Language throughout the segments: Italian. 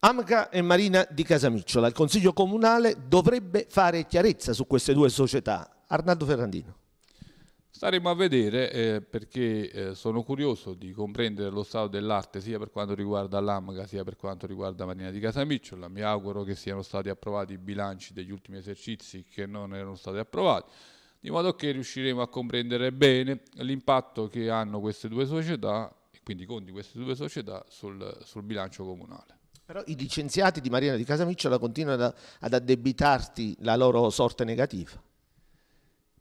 Amca e Marina di Casamicciola, il Consiglio Comunale dovrebbe fare chiarezza su queste due società. Arnaldo Ferrandino. Staremo a vedere eh, perché eh, sono curioso di comprendere lo stato dell'arte sia per quanto riguarda l'AMGA sia per quanto riguarda Marina di Casamicciola. Mi auguro che siano stati approvati i bilanci degli ultimi esercizi che non erano stati approvati, di modo che riusciremo a comprendere bene l'impatto che hanno queste due società, quindi i conti di queste due società, sul, sul bilancio comunale. Però i licenziati di Marina di Casamicciola continuano ad addebitarti la loro sorte negativa.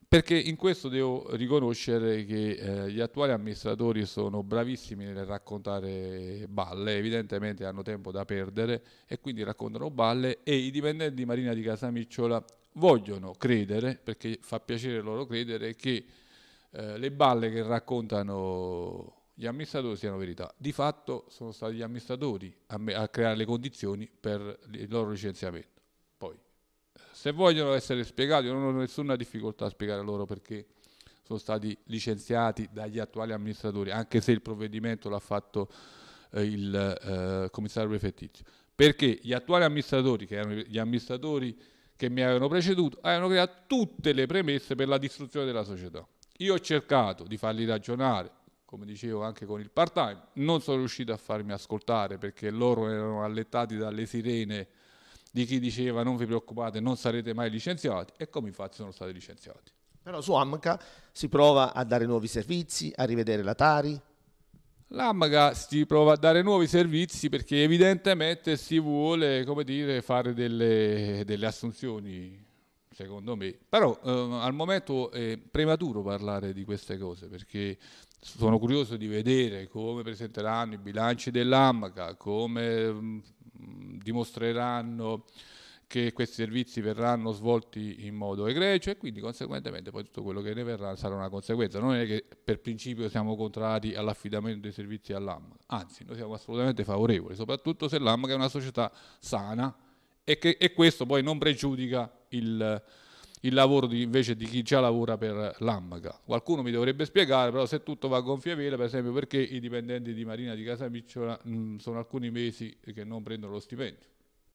Perché in questo devo riconoscere che eh, gli attuali amministratori sono bravissimi nel raccontare balle, evidentemente hanno tempo da perdere e quindi raccontano balle e i dipendenti di Marina di Casamicciola vogliono credere, perché fa piacere loro credere, che eh, le balle che raccontano gli amministratori siano verità. Di fatto sono stati gli amministratori a, me, a creare le condizioni per il loro licenziamento. Poi, se vogliono essere spiegati, non ho nessuna difficoltà a spiegare loro perché sono stati licenziati dagli attuali amministratori, anche se il provvedimento l'ha fatto eh, il eh, commissario prefettizio. Perché gli attuali amministratori, che erano gli amministratori che mi avevano preceduto, avevano creato tutte le premesse per la distruzione della società. Io ho cercato di farli ragionare, come dicevo anche con il part time, non sono riuscito a farmi ascoltare perché loro erano allettati dalle sirene di chi diceva non vi preoccupate, non sarete mai licenziati e come infatti sono stati licenziati. Però su Amca si prova a dare nuovi servizi, a rivedere la Tari. L'Amca si prova a dare nuovi servizi perché evidentemente si vuole, come dire, fare delle, delle assunzioni secondo me. Però eh, al momento è prematuro parlare di queste cose perché sono curioso di vedere come presenteranno i bilanci dell'AMCA, come mh, mm, dimostreranno che questi servizi verranno svolti in modo egregio e quindi conseguentemente poi tutto quello che ne verrà sarà una conseguenza. Non è che per principio siamo contrari all'affidamento dei servizi all'AMCA, anzi noi siamo assolutamente favorevoli, soprattutto se l'AMCA è una società sana, e, che, e questo poi non pregiudica il, il lavoro di, invece di chi già lavora per l'AMACA. Qualcuno mi dovrebbe spiegare, però se tutto va a gonfie vele, per esempio perché i dipendenti di Marina di Casamicciola mm, sono alcuni mesi che non prendono lo stipendio.